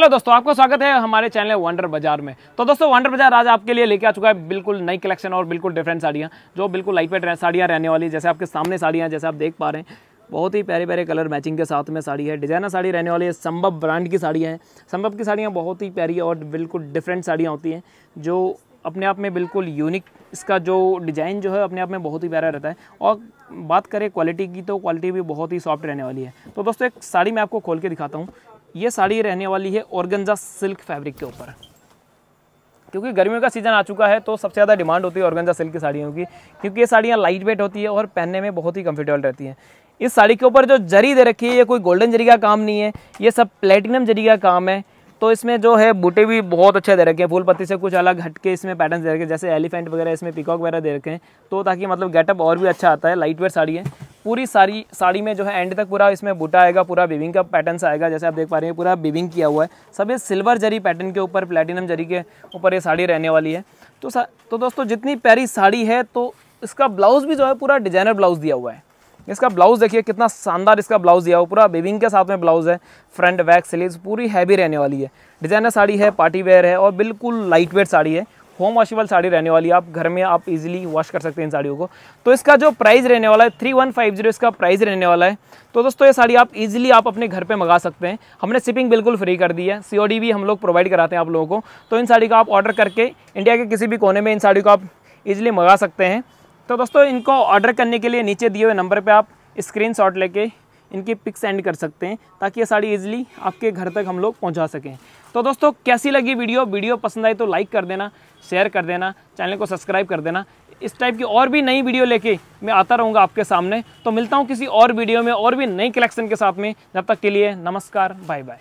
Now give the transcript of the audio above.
hello दोस्तों आपका स्वागत है हमारे चैनल वंडर बाजार में तो दोस्तों वंडर बाजार आज आपके लिए लेके आ चुका है बिल्कुल नई कलेक्शन और बिल्कुल डिफरेंट साड़ियाँ जो बिल्कुल लाइट वेट साड़ियाँ रहने वाली जैसे आपके सामने साड़ियाँ जैसे आप देख पा रहे हैं बहुत ही प्यारे प्यारे कलर मैचिंग के साथ में साड़ी है डिजाइनर साड़ी रहने वाली है संभव ब्रांड की साड़ियाँ हैं संभव की साड़ियाँ बहुत ही प्यारी और बिल्कुल डिफरेंट साड़ियाँ होती हैं जो अपने आप में बिल्कुल यूनिक इसका जो डिज़ाइन जो है अपने आप में बहुत ही प्यारा रहता है और बात करें क्वालिटी की तो क्वालिटी भी बहुत ही सॉफ्ट रहने वाली है तो दोस्तों एक साड़ी मैं आपको खोल के दिखाता हूँ ये साड़ी रहने वाली है ऑर्गेंजा सिल्क फैब्रिक के ऊपर क्योंकि गर्मियों का सीज़न आ चुका है तो सबसे ज़्यादा डिमांड होती है ऑर्गेंजा सिल्क की साड़ियों की क्योंकि ये साड़ियाँ लाइट वेट होती है और पहनने में बहुत ही कंफर्टेबल रहती हैं इस साड़ी के ऊपर जो जरी दे रखी है ये कोई गोल्डन जरी का काम नहीं है ये सब प्लेटिनम जरी का काम है तो इसमें जो है बूटे भी बहुत अच्छे दे रखे हैं फूल पत्ती से कुछ अलग हटके इसमें पैटर्न दे रखे हैं जैसे एलिफेंट वगैरह इसमें पिकॉक वगैरह दे रखे हैं तो ताकि मतलब गेटअप और भी अच्छा आता है लाइट वेट साड़ी है पूरी सारी साड़ी में जो है एंड तक पूरा इसमें बूटा आएगा पूरा बिविंग का पैटर्न आएगा जैसे आप देख पा रहे हैं पूरा बिविंग किया हुआ है सब ये सिल्वर जरी पैटर्न के ऊपर प्लेटिनम जरी के ऊपर ये साड़ी रहने वाली है तो तो दोस्तों जितनी प्यारी साड़ी है तो इसका ब्लाउज़ भी जो है पूरा डिजाइनर ब्लाउज़ दिया हुआ है इसका ब्लाउज़ देखिए कितना शानदार इसका ब्लाउज़ दिया हुआ पूरा बिविंग के साथ में ब्लाउज़ है फ्रंट बैक स्लीव पूरी हैवी रहने वाली है डिजाइनर साड़ी है पार्टी वेयर है और बिल्कुल लाइट वेट साड़ी है होम वॉशेबल साड़ी रहने वाली है आप घर में आप इजीली वॉश कर सकते हैं इन साड़ियों को तो इसका जो प्राइस रहने वाला है थ्री वन फाइव जीरो इसका प्राइस रहने वाला है तो दोस्तों ये साड़ी आप इजीली आप अपने घर पे मंगा सकते हैं हमने शिपिंग बिल्कुल फ्री कर दी है सी भी हम लोग प्रोवाइड कराते हैं आप लोगों को तो इन साड़ी को आप ऑर्डर करके इंडिया के किसी भी कोने में इन साड़ी को आप ईज़िली मंगा सकते हैं तो दोस्तों इनको ऑर्डर करने के लिए नीचे दिए हुए नंबर पर आप स्क्रीन लेके इनकी पिक सेंड कर सकते हैं ताकि ये साड़ी ईजिली आपके घर तक हम लोग पहुँचा सकें तो दोस्तों कैसी लगी वीडियो वीडियो पसंद आई तो लाइक कर देना शेयर कर देना चैनल को सब्सक्राइब कर देना इस टाइप की और भी नई वीडियो लेके मैं आता रहूँगा आपके सामने तो मिलता हूँ किसी और वीडियो में और भी नई कलेक्शन के साथ में जब तक के लिए नमस्कार बाय बाय